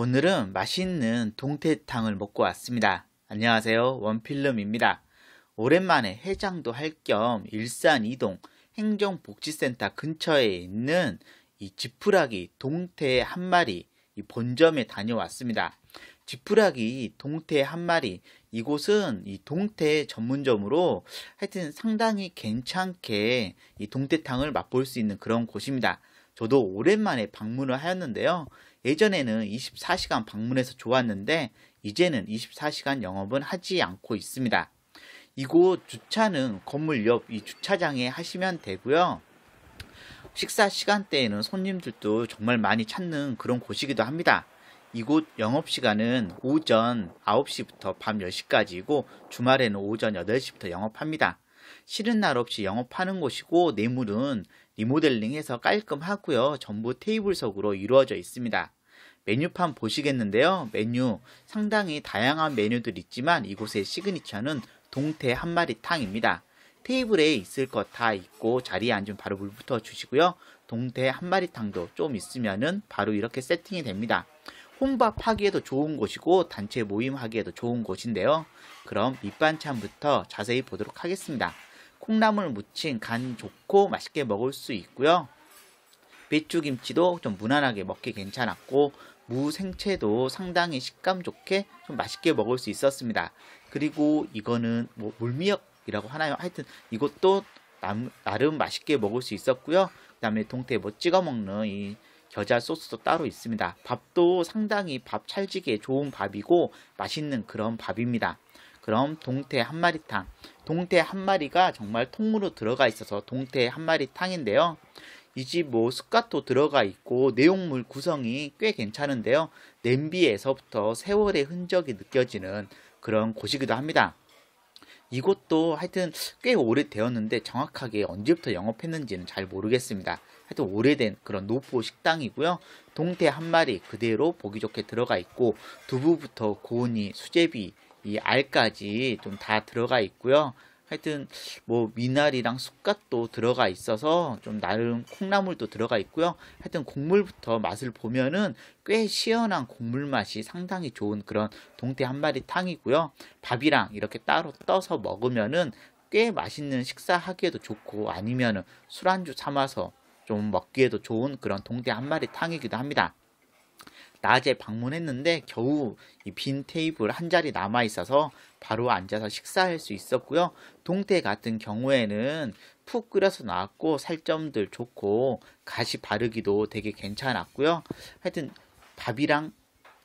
오늘은 맛있는 동태탕을 먹고 왔습니다. 안녕하세요. 원필름입니다. 오랜만에 해장도 할 겸 일산 이동 행정복지센터 근처에 있는 이 지푸라기 동태 한 마리 이 본점에 다녀왔습니다. 지푸라기 동태 한 마리 이곳은 이 동태 전문점으로 하여튼 상당히 괜찮게 이 동태탕을 맛볼 수 있는 그런 곳입니다. 저도 오랜만에 방문을 하였는데요. 예전에는 24시간 방문해서 좋았는데 이제는 24시간 영업은 하지 않고 있습니다. 이곳 주차는 건물 옆 이 주차장에 하시면 되고요. 식사 시간대에는 손님들도 정말 많이 찾는 그런 곳이기도 합니다. 이곳 영업시간은 오전 9시부터 밤 10시까지이고 주말에는 오전 8시부터 영업합니다. 싫은 날 없이 영업하는 곳이고 내물은 리모델링해서 깔끔하고요. 전부 테이블석으로 이루어져 있습니다. 메뉴판 보시겠는데요. 메뉴 상당히 다양한 메뉴들 있지만 이곳의 시그니처는 동태 한 마리 탕입니다. 테이블에 있을 것 다 있고 자리에 앉은 바로 물부터 주시고요. 동태 한 마리 탕도 좀있으면 바로 이렇게 세팅이 됩니다. 혼밥 하기에도 좋은 곳이고 단체 모임 하기에도 좋은 곳인데요. 그럼 밑반찬부터 자세히 보도록 하겠습니다. 콩나물 무침 간 좋고 맛있게 먹을 수 있고요. 배추김치도 좀 무난하게 먹기 괜찮았고 무생채도 상당히 식감 좋게 좀 맛있게 먹을 수 있었습니다. 그리고 이거는 뭐 물미역이라고 하나요? 하여튼 이것도 남, 나름 맛있게 먹을 수 있었고요. 그 다음에 동태 뭐 찍어 먹는 이 겨자 소스도 따로 있습니다. 밥도 상당히 밥 찰지기에 좋은 밥이고 맛있는 그런 밥입니다. 그럼 동태 한 마리 탕. 동태 한 마리가 정말 통으로 들어가 있어서 동태 한 마리 탕인데요. 이 집 뭐숟가토 들어가 있고 내용물 구성이 꽤 괜찮은데요. 냄비에서부터 세월의 흔적이 느껴지는 그런 곳이기도 합니다. 이곳도 하여튼 꽤 오래되었는데 정확하게 언제부터 영업했는지는 잘 모르겠습니다. 하여튼 오래된 그런 노포 식당이고요. 동태 한 마리 그대로 보기 좋게 들어가 있고 두부부터 고이 수제비, 이 알까지 좀 다 들어가 있고요. 하여튼 뭐 미나리랑 쑥갓도 들어가 있어서 좀 나름 콩나물도 들어가 있고요. 하여튼 국물부터 맛을 보면은 꽤 시원한 국물 맛이 상당히 좋은 그런 동태 한 마리 탕이고요. 밥이랑 이렇게 따로 떠서 먹으면은 꽤 맛있는 식사하기에도 좋고 아니면은 술안주 삼아서 좀 먹기에도 좋은 그런 동태 한 마리 탕이기도 합니다. 낮에 방문했는데 겨우 이 빈 테이블 한 자리 남아 있어서 바로 앉아서 식사할 수 있었고요. 동태 같은 경우에는 푹 끓여서 나왔고 살점들 좋고 가시 바르기도 되게 괜찮았고요. 하여튼 밥이랑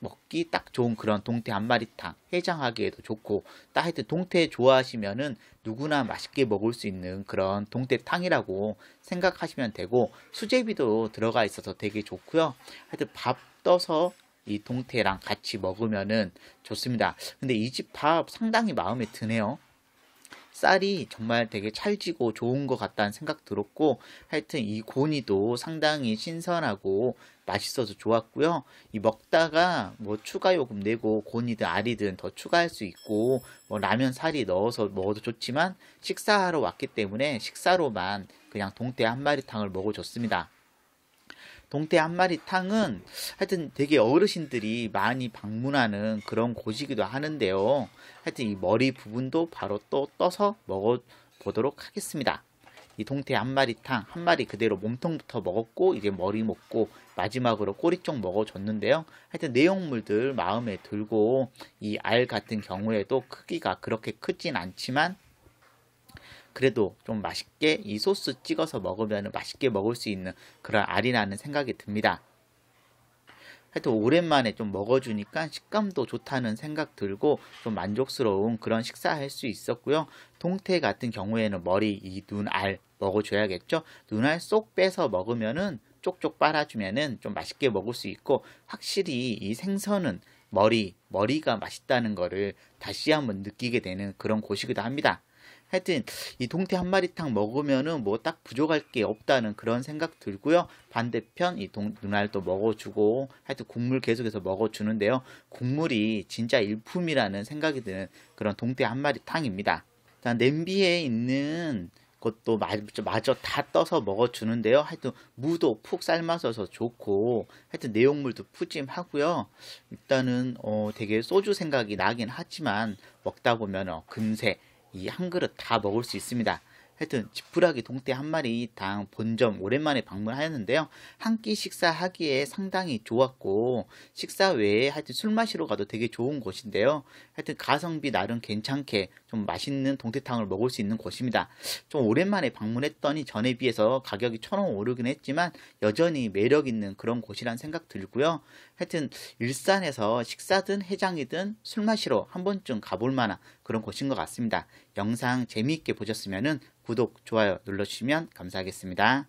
먹기 딱 좋은 그런 동태 한 마리탕 해장하기에도 좋고 딱 하여튼 동태 좋아하시면은 누구나 맛있게 먹을 수 있는 그런 동태탕이라고 생각하시면 되고 수제비도 들어가 있어서 되게 좋고요 하여튼 밥 떠서 이 동태랑 같이 먹으면은 좋습니다 근데 이 집 밥 상당히 마음에 드네요 쌀이 정말 되게 찰지고 좋은 것 같다는 생각 들었고 하여튼 이 고니도 상당히 신선하고 맛있어서 좋았고요. 이 먹다가 뭐 추가 요금 내고 고니든 알이든 더 추가할 수 있고 뭐 라면 살이 넣어서 먹어도 좋지만 식사하러 왔기 때문에 식사로만 그냥 동태 한 마리탕을 먹어줬습니다. 동태 한 마리 탕은 하여튼 되게 어르신들이 많이 방문하는 그런 곳이기도 하는데요. 하여튼 이 머리 부분도 바로 또 떠서 먹어 보도록 하겠습니다. 이 동태 한 마리 탕, 한 마리 그대로 몸통부터 먹었고, 이제 머리 먹고, 마지막으로 꼬리 쪽 먹어줬는데요. 하여튼 내용물들 마음에 들고, 이 알 같은 경우에도 크기가 그렇게 크진 않지만, 그래도 좀 맛있게 이 소스 찍어서 먹으면 맛있게 먹을 수 있는 그런 알이라는 생각이 듭니다. 하여튼 오랜만에 좀 먹어주니까 식감도 좋다는 생각 들고 좀 만족스러운 그런 식사할 수 있었고요. 동태 같은 경우에는 머리, 이 눈알 먹어줘야겠죠. 눈알 쏙 빼서 먹으면은 쪽쪽 빨아주면은 좀 맛있게 먹을 수 있고 확실히 이 생선은 머리, 머리가 맛있다는 거를 다시 한번 느끼게 되는 그런 곳이기도 합니다. 하여튼 이 동태 한 마리탕 먹으면은 뭐 딱 부족할 게 없다는 그런 생각 들고요. 반대편 이 동, 누나를 또 먹어주고 하여튼 국물 계속해서 먹어주는데요. 국물이 진짜 일품이라는 생각이 드는 그런 동태 한 마리탕입니다. 자, 냄비에 있는 것도 마저, 다 떠서 먹어주는데요. 하여튼 무도 푹 삶아서 좋고 하여튼 내용물도 푸짐하고요. 일단은 어, 되게 소주 생각이 나긴 하지만 먹다 보면 어, 금세 이한 그릇 다 먹을 수 있습니다. 하여튼 지푸라기 동태 한 마리 당 본점 오랜만에 방문하였는데요. 한 끼 식사하기에 상당히 좋았고 식사 외에 하여튼 술 마시러 가도 되게 좋은 곳인데요. 하여튼 가성비 나름 괜찮게 좀 맛있는 동태탕을 먹을 수 있는 곳입니다. 좀 오랜만에 방문했더니 전에 비해서 가격이 천 원 오르긴 했지만 여전히 매력 있는 그런 곳이란 생각 들고요. 하여튼 일산에서 식사든 해장이든 술 마시러 한 번쯤 가볼 만한 그런 곳인 것 같습니다. 영상 재미있게 보셨으면 구독, 좋아요 눌러주시면 감사하겠습니다.